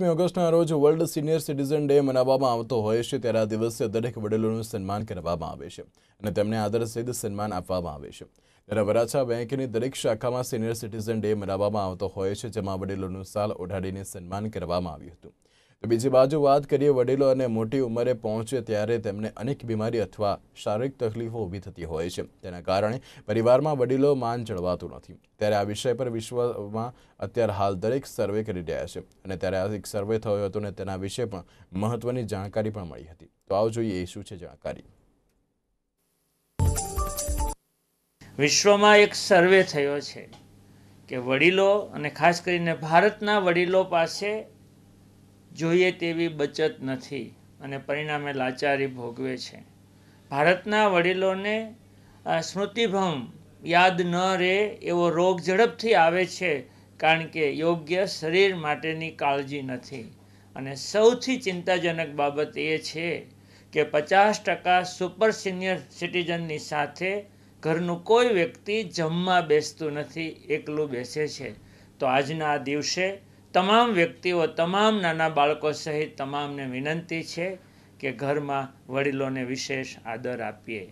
એકવીસમી ઓગસ્ટના રોજ વર્લ્ડ સિનિયર સિટીઝન ડે મનાવવામાં આવતો હોય છે ત્યારે આ દિવસે દરેક વડીલોનું સન્માન કરવામાં આવે છે અને તેમને આદરસિદ્ધ સન્માન આપવામાં આવે છે ત્યારે વરાછા બેંકની દરેક શાખામાં સિનિયર સિટીઝન ડે મનાવવામાં આવતો હોય છે જેમાં વડીલોનું સાલ ઓઢાડીને સન્માન કરવામાં આવ્યું હતું તો બીજી બાજુ વાત કરીએ વડીલો અને મોટી ઉંમરે પહોંચે ત્યારે તેમને અનેક બીમારી અથવા શારીરિક તકલીફો ઊભી થતી હોય છે તેના કારણે પરિવારમાં વડીલો માન ચડવાતું નથી ત્યારે આ વિષય પર વિશ્વમાં અત્યારે હાલ દરેક સર્વે કરી રહ્યા છે અને ત્યારે આ એક સર્વે થયો હતો અને તેના વિશે પણ મહત્વની જાણકારી પણ મળી હતી તો આવો જોઈએ એ શું છે જાણકારી વિશ્વમાં એક સર્વે થયો છે કે વડીલો અને ખાસ કરીને ભારતના વડીલો પાસે જોઈએ તેવી બચત નથી અને પરિણામે લાચારી ભોગવે છે ભારતના વડીલોને સ્મૃતિભમ યાદ ન રહે એવો રોગ ઝડપથી આવે છે કારણ કે યોગ્ય શરીર માટેની કાળજી નથી અને સૌથી ચિંતાજનક બાબત એ છે કે પચાસ ટકા સુપર સિનિયર સિટીઝનની સાથે ઘરનું કોઈ વ્યક્તિ જમવા બેસતું નથી એકલું બેસે છે તો આજના આ દિવસે તમામ વ્યક્તિઓ તમામ નાના બાળકો સહિત તમામને વિનંતી છે કે ઘરમાં વડીલોને વિશેષ આદર આપીએ